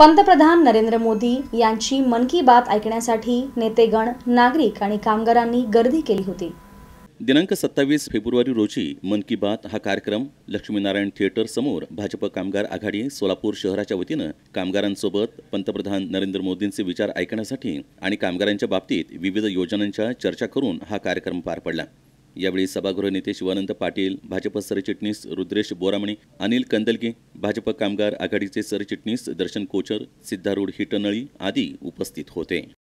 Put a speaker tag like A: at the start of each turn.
A: पंतप्रधान नरेंद्र मोदी यांची मन की बात ऐकण्यासाठी नेतेगण नागरिक आणि कामगारांनी गर्दी केली होती
B: दिनांक सत्तावीस फेब्रुवारी रोजी मन की बात हा कार्यक्रम लक्ष्मीनारायण थिएटर समोर भाजप कामगार आघाडी सोलापूर शहराच्या वतीनं कामगारांसोबत पंतप्रधान नरेंद्र मोदींचे विचार ऐकण्यासाठी आणि कामगारांच्या बाबतीत विविध योजनांच्या चर्चा करून हा कार्यक्रम पार पडला यावेळी सभागृह नेते शिवानंद पाटील भाजप सरचिटणीस रुद्रेश बोरामणी अनिल कंदलगे भाजप कामगार आघाडीचे सरचिटणीस दर्शन कोचर सिद्धारूढ हिटनळी आदी उपस्थित होते